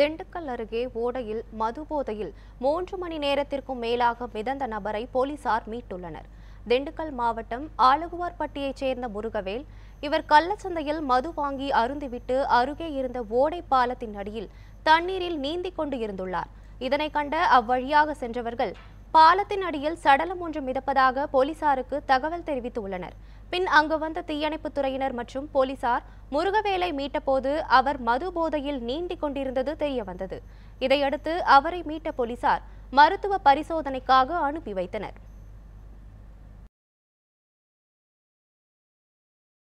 திண்டுக்கல் அருகே ஓடையில் மது போதையில் மூன்று மணி நேரத்திற்கும் மேலாக மிதந்த நபரை போலீசார் மீட்டுள்ளனர் திண்டுக்கல் மாவட்டம் ஆலகுவார்பட்டியைச் சேர்ந்த முருகவேல் இவர் கள்ளச்சந்தையில் மது வாங்கி அருந்திவிட்டு அருகே இருந்த ஓடை பாலத்தின் அடியில் தண்ணீரில் நீந்திக் கொண்டு இருந்துள்ளார் இதனை கண்ட அவ்வழியாக சென்றவர்கள் பாலத்தின் அடியில் சடலம் ஒன்று மிதப்பதாக போலீசாருக்கு தகவல் தெரிவித்துள்ளனர் பின் அங்கு வந்த தீயணைப்புத் துறையினர் மற்றும் போலீசார் முருகவேலை மீட்டபோது அவர் மது போதையில் நீண்டிக் கொண்டிருந்தது தெரியவந்தது இதையடுத்து அவரை மீட்ட போலீசார் மருத்துவ பரிசோதனைக்காக அனுப்பி வைத்தனர்